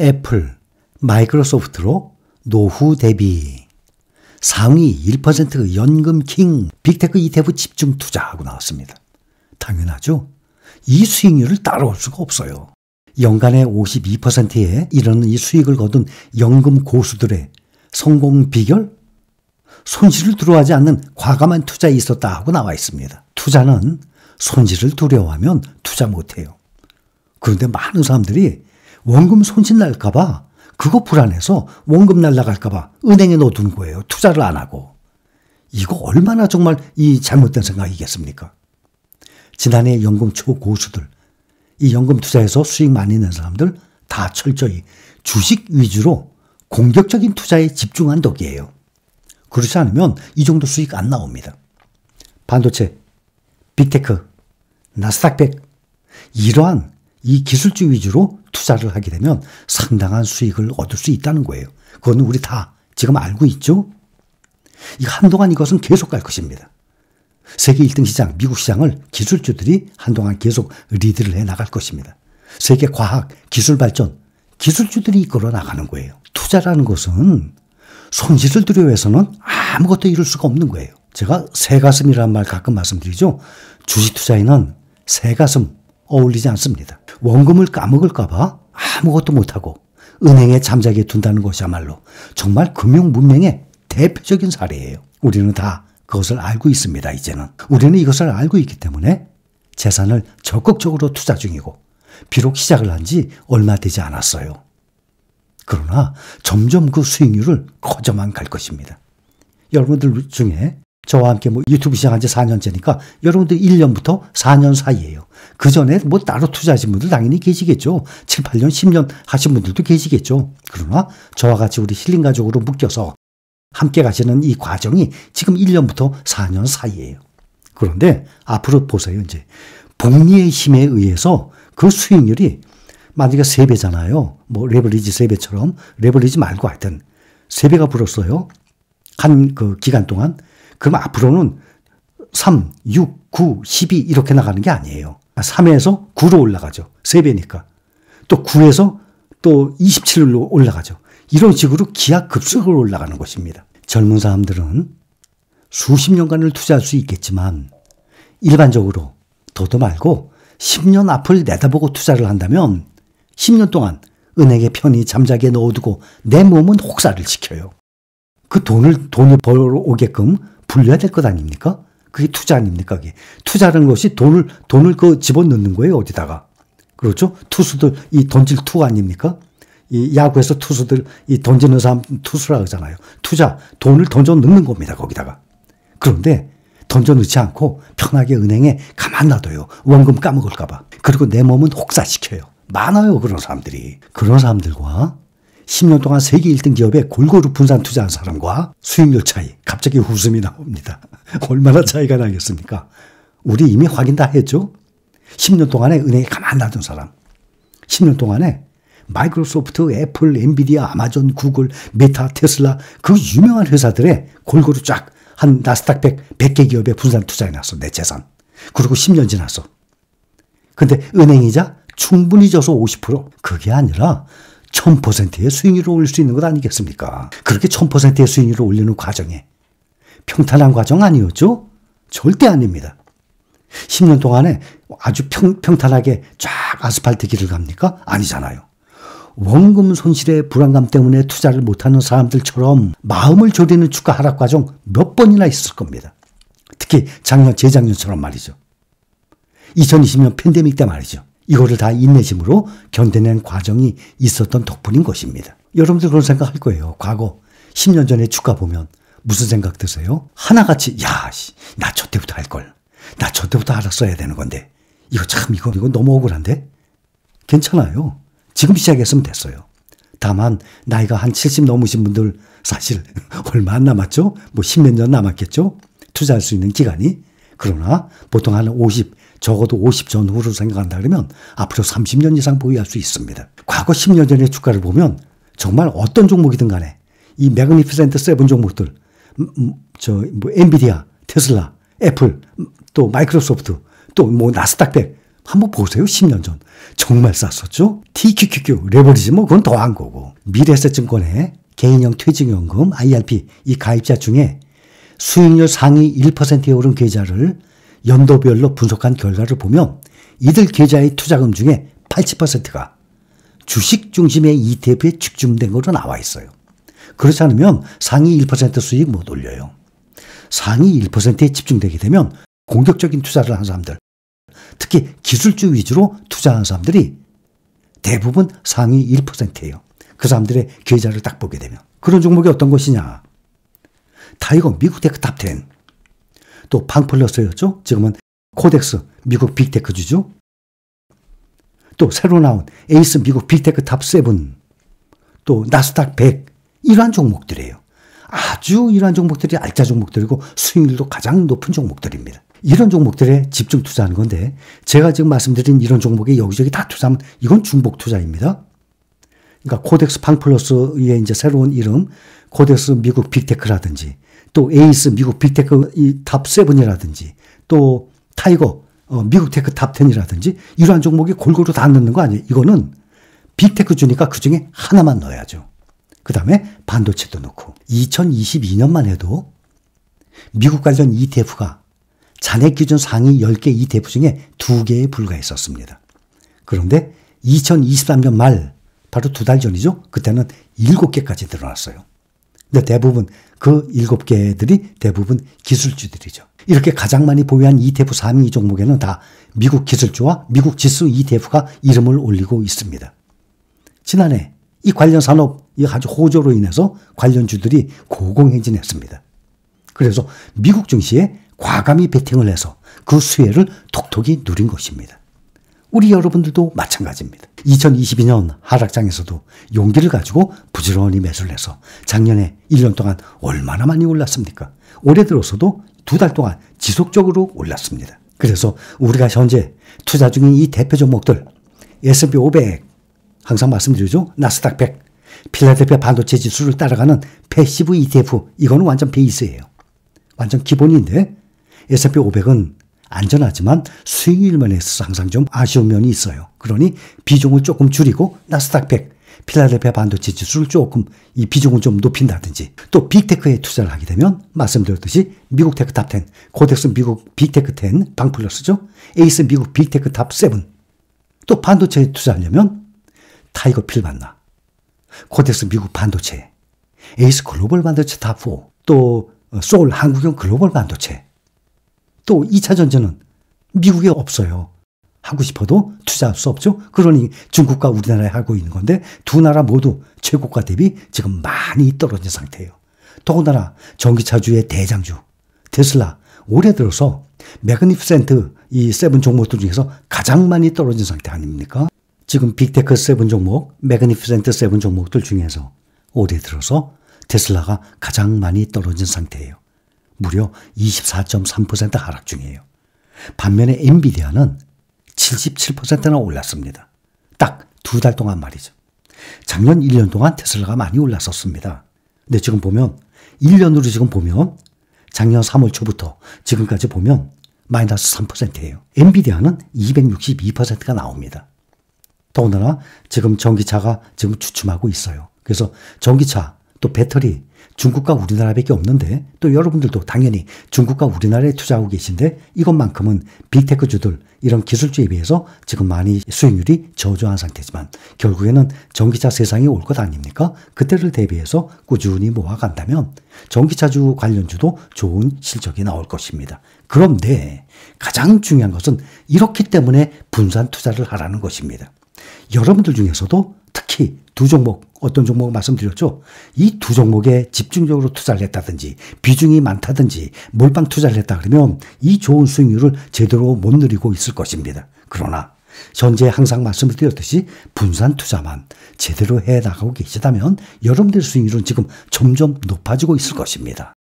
애플, 마이크로소프트로 노후 대비. 상위 1% 연금 킹 빅테크 ETF 집중 투자하고 나왔습니다. 당연하죠. 이 수익률을 따라올 수가 없어요. 연간의 52%에 이르는 이 수익을 거둔 연금 고수들의 성공 비결? 손실을 두려워하지 않는 과감한 투자에 있었다 하고 나와 있습니다. 투자는 손실을 두려워하면 투자 못해요. 그런데 많은 사람들이 원금 손실 날까봐 그거 불안해서 원금 날라갈까봐 은행에 넣어둔 거예요. 투자를 안 하고. 이거 얼마나 정말 이 잘못된 생각이겠습니까? 지난해 연금 초고수들, 이 연금 투자에서 수익 많이 낸 사람들 다 철저히 주식 위주로 공격적인 투자에 집중한 덕이에요. 그렇지 않으면 이 정도 수익 안 나옵니다. 반도체, 빅테크, 나스닥 백 이러한 이 기술주 위주로 투자를 하게 되면 상당한 수익을 얻을 수 있다는 거예요. 그건 우리 다 지금 알고 있죠? 이 한동안 이것은 계속 갈 것입니다. 세계 1등 시장, 미국 시장을 기술주들이 한동안 계속 리드를 해 나갈 것입니다. 세계 과학, 기술 발전, 기술주들이 이끌어 나가는 거예요. 투자라는 것은 손실을 두려워해서는 아무것도 이룰 수가 없는 거예요. 제가 새가슴이라는 말 가끔 말씀드리죠. 주식 투자에는 새가슴, 어울리지 않습니다. 원금을 까먹을까봐 아무것도 못하고 은행에 잠자게 둔다는 것이야말로 정말 금융 문명의 대표적인 사례예요. 우리는 다 그것을 알고 있습니다, 이제는. 우리는 이것을 알고 있기 때문에 재산을 적극적으로 투자 중이고, 비록 시작을 한 지 얼마 되지 않았어요. 그러나 점점 그 수익률을 커져만 갈 것입니다. 여러분들 중에 저와 함께 뭐 유튜브 시작한 지 4년째니까 여러분들 1년부터 4년 사이에요. 그 전에 뭐 따로 투자하신 분들 당연히 계시겠죠. 7, 8년, 10년 하신 분들도 계시겠죠. 그러나 저와 같이 우리 힐링 가족으로 묶여서 함께 가시는 이 과정이 지금 1년부터 4년 사이에요. 그런데 앞으로 보세요. 이제 복리의 힘에 의해서 그 수익률이 만약에 3배잖아요. 뭐 레버리지 3배처럼 레버리지 말고 하여튼 3배가 불었어요. 한 그 기간 동안 그럼 앞으로는 3, 6, 9, 12 이렇게 나가는 게 아니에요. 3에서 9로 올라가죠. 3배니까. 또 9에서 또 27로 올라가죠. 이런 식으로 기하급수으로 올라가는 것입니다. 젊은 사람들은 수십 년간을 투자할 수 있겠지만 일반적으로 더도 말고 10년 앞을 내다보고 투자를 한다면 10년 동안 은행에 편히 잠자게 넣어두고 내 몸은 혹사를 시켜요. 그 돈을 돈을 벌어오게끔 불려야 될 것 아닙니까? 그게 투자 아닙니까? 그게. 투자라는 것이 돈을, 돈을 그 집어넣는 거예요, 어디다가. 그렇죠? 투수들, 이 던질 투 아닙니까? 이 야구에서 투수들, 이 던지는 사람 투수라 그러잖아요. 투자, 돈을 던져 넣는 겁니다, 거기다가. 그런데 던져 넣지 않고 편하게 은행에 가만 놔둬요. 원금 까먹을까봐. 그리고 내 몸은 혹사시켜요. 많아요, 그런 사람들이. 그런 사람들과 10년 동안 세계 1등 기업에 골고루 분산 투자한 사람과 수익률 차이, 갑자기 웃음이 나옵니다. 얼마나 차이가 나겠습니까? 우리 이미 확인 다 했죠? 10년 동안에 은행에 가만 놔둔 사람. 10년 동안에 마이크로소프트, 애플, 엔비디아, 아마존, 구글, 메타, 테슬라 그 유명한 회사들의 골고루 쫙 한 나스닥 100, 100개 기업에 분산 투자해놨어. 내 재산. 그리고 10년 지났어. 근데 은행이자 충분히 져서 50% 그게 아니라 1000%의 수익률을 올릴 수 있는 것 아니겠습니까? 그렇게 1000%의 수익률을 올리는 과정에 평탄한 과정 아니었죠? 절대 아닙니다. 10년 동안에 아주 평, 평탄하게 쫙 아스팔트 길을 갑니까? 아니잖아요. 원금 손실의 불안감 때문에 투자를 못하는 사람들처럼 마음을 졸이는 주가 하락 과정 몇 번이나 있을 겁니다. 특히 작년, 재작년처럼 말이죠. 2020년 팬데믹 때 말이죠. 이거를 다 인내심으로 견뎌낸 과정이 있었던 덕분인 것입니다. 여러분들 그런 생각 할 거예요. 과거 10년 전에 주가 보면 무슨 생각 드세요? 하나같이 야, 나저 때부터 할 걸. 나저 때부터 알았어야 되는 건데. 이거 참 이거 이거 너무 억울한데. 괜찮아요. 지금 시작했으면 됐어요. 다만 나이가 한 70 넘으신 분들 사실 얼마 안 남았죠? 뭐 십몇 년 남았겠죠? 투자할 수 있는 기간이. 그러나 보통 한 50, 적어도 50 전후로 생각한다 그러면 앞으로 30년 이상 보유할 수 있습니다. 과거 10년 전의 주가를 보면 정말 어떤 종목이든 간에 이 매그니피센트 세븐 종목들 음, 음 저뭐 엔비디아, 테슬라, 애플, 음, 또 마이크로소프트, 또 뭐 나스닥백 한번 보세요. 10년 전 정말 쌌었죠. TQQQ 레버리지 뭐 그건 더한 거고 미래세증권에 개인형 퇴직연금 IRP 이 가입자 중에 수익률 상위 1%에 오른 계좌를 연도별로 분석한 결과를 보면 이들 계좌의 투자금 중에 80%가 주식 중심의 ETF에 집중된 것으로 나와 있어요. 그렇지 않으면 상위 1% 수익 못 올려요. 상위 1%에 집중되게 되면 공격적인 투자를 한 사람들, 특히 기술주 위주로 투자한 사람들이 대부분 상위 1%예요. 그 사람들의 계좌를 딱 보게 되면. 그런 종목이 어떤 것이냐? 다이거 미국 테크 탑10. 또 방플러스였죠. 지금은 코덱스 미국 빅테크주죠. 또 새로 나온 에이스 미국 빅테크 탑7, 또 나스닥 100 이러한 종목들이에요. 아주 이러한 종목들이 알짜 종목들이고 수익률도 가장 높은 종목들입니다. 이런 종목들에 집중 투자하는 건데 제가 지금 말씀드린 이런 종목에 여기저기 다 투자하면 이건 중복 투자입니다. 그러니까 코덱스 팡플러스의 이제 새로운 이름 코덱스 미국 빅테크라든지 또 에이스 미국 빅테크 이 탑 세븐이라든지 또 타이거 어, 미국 테크 탑텐이라든지 이러한 종목이 골고루 다 넣는 거 아니에요. 이거는 빅테크 주니까 그 중에 하나만 넣어야죠. 그 다음에 반도체도 넣고 2022년만 해도 미국 관련 ETF가 잔액 기준 상위 10개 ETF 중에 2개에 불과했었습니다. 그런데 2023년 말 바로 두 달 전이죠. 그때는 7개까지 늘어났어요. 근데 대부분 그 일곱 개들이 대부분 기술주들이죠. 이렇게 가장 많이 보유한 ETF 3위 종목에는 다 미국 기술주와 미국 지수 ETF가 이름을 올리고 있습니다. 지난해 이 관련 산업 이 아주 호조로 인해서 관련주들이 고공행진했습니다. 그래서 미국 증시에 과감히 베팅을 해서 그 수혜를 톡톡히 누린 것입니다. 우리 여러분들도 마찬가지입니다. 2022년 하락장에서도 용기를 가지고 부지런히 매수를 해서 작년에 1년 동안 얼마나 많이 올랐습니까? 올해 들어서도 두 달 동안 지속적으로 올랐습니다. 그래서 우리가 현재 투자 중인 이 대표 종목들 S&P 500 항상 말씀드리죠. 나스닥 100 필라델피아 반도체 지수를 따라가는 패시브 ETF 이거는 완전 베이스예요. 완전 기본인데 S&P 500은 안전하지만 수익률 면에서 항상 좀 아쉬운 면이 있어요. 그러니 비중을 조금 줄이고 나스닥 100, 필라델피아 반도체 지수를 조금 이 비중을 좀 높인다든지 또 빅테크에 투자를 하게 되면 말씀드렸듯이 미국 테크 탑 10, 코덱스 미국 빅테크 10 방플러스죠. 에이스 미국 빅테크 탑 7. 또 반도체에 투자하려면 타이거 필 만나. 코덱스 미국 반도체. 에이스 글로벌 반도체 탑 4. 또 어, 소울 한국형 글로벌 반도체. 또 2차 전지는 미국에 없어요. 하고 싶어도 투자할 수 없죠. 그러니 중국과 우리나라에 하고 있는 건데 두 나라 모두 최고가 대비 지금 많이 떨어진 상태예요. 더군다나 전기차주의 대장주 테슬라 올해 들어서 매그니피센트 이 세븐 종목들 중에서 가장 많이 떨어진 상태 아닙니까? 지금 빅테크 세븐 종목, 매그니피센트 세븐 종목들 중에서 올해 들어서 테슬라가 가장 많이 떨어진 상태예요. 무려 24.3% 하락 중이에요. 반면에 엔비디아는 77%나 올랐습니다. 딱 두 달 동안 말이죠. 작년 1년 동안 테슬라가 많이 올랐었습니다. 근데 지금 보면 1년으로 지금 보면 작년 3월 초부터 지금까지 보면 마이너스 3%예요. 엔비디아는 262%가 나옵니다. 더군다나 지금 전기차가 지금 주춤하고 있어요. 그래서 전기차 또 배터리 중국과 우리나라밖에 없는데 또 여러분들도 당연히 중국과 우리나라에 투자하고 계신데 이것만큼은 빅테크주들 이런 기술주에 비해서 지금 많이 수익률이 저조한 상태지만 결국에는 전기차 세상이 올 것 아닙니까? 그때를 대비해서 꾸준히 모아간다면 전기차주 관련주도 좋은 실적이 나올 것입니다. 그런데 가장 중요한 것은 이렇기 때문에 분산 투자를 하라는 것입니다. 여러분들 중에서도 특히 두 종목 어떤 종목을 말씀드렸죠? 이 두 종목에 집중적으로 투자를 했다든지 비중이 많다든지 몰빵 투자를 했다 그러면 이 좋은 수익률을 제대로 못 누리고 있을 것입니다. 그러나 현재 항상 말씀을 드렸듯이 분산 투자만 제대로 해 나가고 계시다면 여러분들 수익률은 지금 점점 높아지고 있을 것입니다.